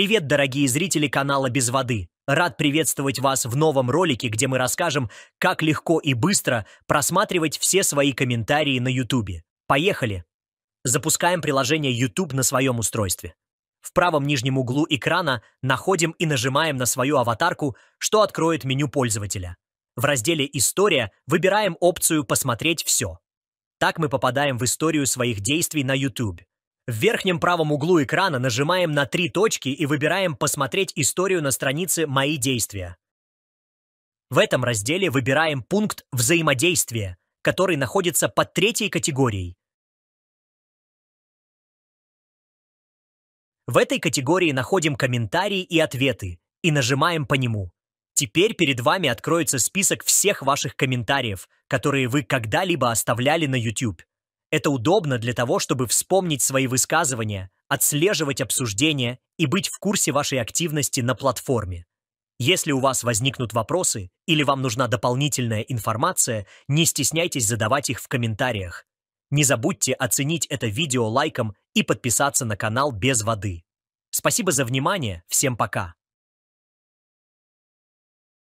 Привет, дорогие зрители канала «Без воды». Рад приветствовать вас в новом ролике, где мы расскажем, как легко и быстро просматривать все свои комментарии на YouTube. Поехали! Запускаем приложение YouTube на своем устройстве. В правом нижнем углу экрана находим и нажимаем на свою аватарку, что откроет меню пользователя. В разделе «История» выбираем опцию «Посмотреть все». Так мы попадаем в историю своих действий на YouTube. В верхнем правом углу экрана нажимаем на три точки и выбираем «Посмотреть историю» на странице «Мои действия». В этом разделе выбираем пункт «Взаимодействие», который находится под третьей категорией. В этой категории находим комментарии и ответы и нажимаем по нему. Теперь перед вами откроется список всех ваших комментариев, которые вы когда-либо оставляли на YouTube. Это удобно для того, чтобы вспомнить свои высказывания, отслеживать обсуждения и быть в курсе вашей активности на платформе. Если у вас возникнут вопросы или вам нужна дополнительная информация, не стесняйтесь задавать их в комментариях. Не забудьте оценить это видео лайком и подписаться на канал без воды. Спасибо за внимание, всем пока!